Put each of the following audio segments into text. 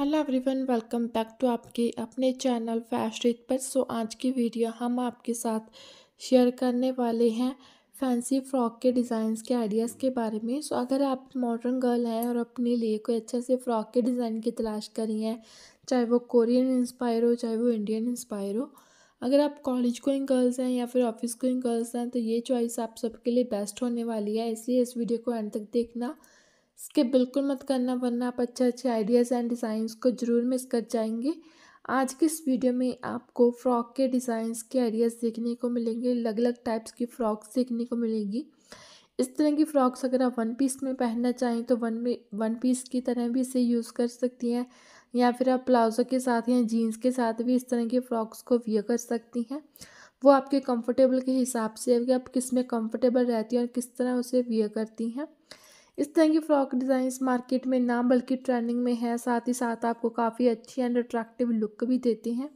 hello everyone welcome back to आपके अपने channel फैश पर सो आज की वीडियो हम आपके साथ शेयर करने वाले हैं फैंसी फ्रॉक के डिज़ाइंस के आइडियाज़ के बारे में सो अगर आप मॉडर्न गर्ल हैं और अपने लिए कोई अच्छे से फ़्रॉक के डिज़ाइन की तलाश करी है चाहे वो कोरियन इंस्पायर हो चाहे वो इंडियन इंस्पायर हो अगर आप कॉलेज गोइंग गर्ल्स हैं या फिर ऑफिस गोइंग गर्ल्स हैं तो ये चॉइस आप सबके लिए बेस्ट होने वाली है इसलिए इस वीडियो को एंड तक देखना स्किप बिल्कुल मत करना वरना आप अच्छे अच्छे आइडियाज़ एंड डिज़ाइंस को ज़रूर मिस कर जाएंगे आज की इस वीडियो में आपको फ़्रॉक के डिज़ाइंस के आइडियाज़ देखने को मिलेंगे अलग अलग टाइप्स की फ़्रॉक्स देखने को मिलेंगी इस तरह की फ़्रॉक्स अगर आप वन पीस में पहनना चाहें तो वन में वन पीस की तरह भी इसे यूज़ कर सकती हैं या फिर आप प्लाजो के साथ या जीन्स के साथ भी इस तरह की फ़्रॉक्स को वियर कर सकती हैं वो आपके कंफर्टेबल के हिसाब से है कि आप किस में कम्फर्टेबल रहती हैं और किस तरह उसे वियर करती हैं इस तरह की फ्रॉक डिज़ाइंस मार्केट में ना बल्कि ट्रेंडिंग में है साथ ही साथ आपको काफ़ी अच्छी एंड अट्रैक्टिव लुक भी देती हैं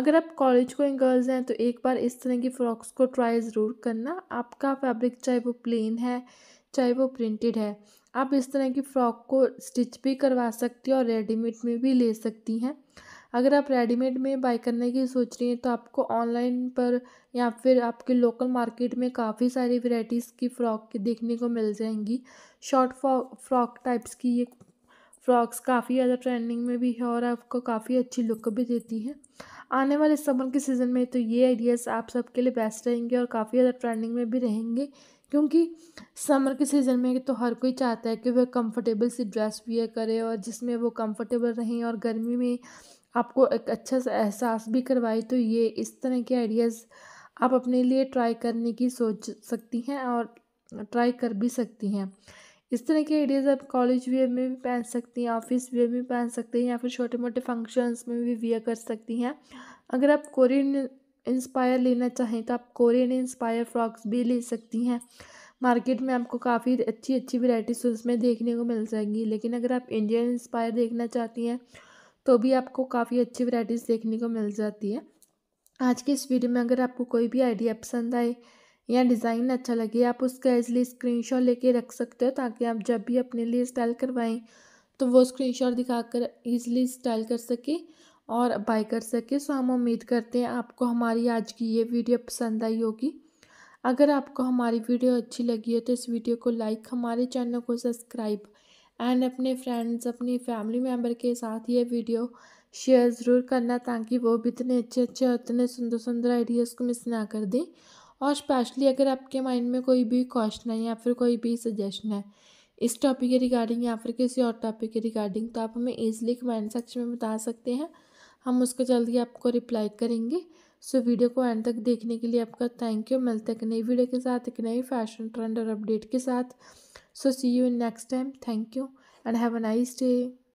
अगर आप कॉलेज को गर्ल्स हैं तो एक बार इस तरह की फ़्रॉक्स को ट्राई ज़रूर करना आपका फैब्रिक चाहे वो प्लेन है चाहे वो प्रिंटेड है आप इस तरह की फ़्रॉक को स्टिच भी करवा सकती हैं और रेडीमेड में भी ले सकती हैं अगर आप रेडीमेड में बाई करने की सोच रही हैं तो आपको ऑनलाइन पर या फिर आपके लोकल मार्केट में काफ़ी सारी वेराइटीज़ की फ़्रॉक देखने को मिल जाएंगी शॉर्ट फ्रॉक टाइप्स की ये फ्रॉक्स काफ़ी ज़्यादा ट्रेंडिंग में भी है और आपको काफ़ी अच्छी लुक भी देती है आने वाले समर के सीज़न में तो ये आइडियाज़ आप सबके लिए बेस्ट रहेंगे और काफ़ी ज़्यादा ट्रेंडिंग में भी रहेंगे क्योंकि समर के सीज़न में तो हर कोई चाहता है कि वह कंफर्टेबल सी ड्रेस वियर करे और जिसमें वो कंफर्टेबल रहें और गर्मी में आपको एक अच्छा सा एहसास भी करवाए तो ये इस तरह के आइडियाज़ आप अपने लिए ट्राई करने की सोच सकती हैं और ट्राई कर भी सकती हैं इस तरह के आइडियाज़ आप कॉलेज वेयर में भी पहन सकती हैं ऑफिस वेयर में पहन सकते हैं या फिर छोटे मोटे फंक्शंस में भी वियर कर सकती हैं अगर आप कोरियन इंस्पायर लेना चाहें तो आप कोरियन इंस्पायर फ्रॉक्स भी ले सकती हैं मार्केट में आपको काफ़ी अच्छी अच्छी वेराइटीज़ उसमें देखने को मिल जाएंगी लेकिन अगर आप इंडियन इंस्पायर देखना चाहती हैं तो भी आपको काफ़ी अच्छी वैराइटीज़ देखने को मिल जाती है आज की इस वीडियो में अगर आपको कोई भी आइडिया पसंद आए या डिज़ाइन अच्छा लगे आप उसका स्क्रीन शॉट लेके रख सकते हो ताकि आप जब भी अपने लिए स्टाइल करवाएं तो वो स्क्रीनशॉट दिखाकर ईजिली स्टाइल कर सके और बाय कर सके सो हम उम्मीद करते हैं आपको हमारी आज की ये वीडियो पसंद आई होगी अगर आपको हमारी वीडियो अच्छी लगी है तो इस वीडियो को लाइक हमारे चैनल को सब्सक्राइब एंड अपने फ्रेंड्स अपनी फैमिली मेम्बर के साथ ये वीडियो शेयर ज़रूर करना ताकि वो भी इतने अच्छे अच्छे और इतने सुंदर सुंदर आइडियाज़ को मिस ना कर दें और स्पेशली अगर आपके माइंड में कोई भी क्वेश्चन है या फिर कोई भी सजेशन है इस टॉपिक के रिगार्डिंग या फिर किसी और टॉपिक के रिगार्डिंग तो आप हमें ईजिली कमेंट सेक्शन में बता सकते हैं हम उसको जल्दी आपको रिप्लाई करेंगे सो वीडियो को एंड तक देखने के लिए आपका थैंक यू मिलते एक नई वीडियो के साथ एक नई फैशन ट्रेंड और अपडेट के साथ so see you in next time thank you and have a nice day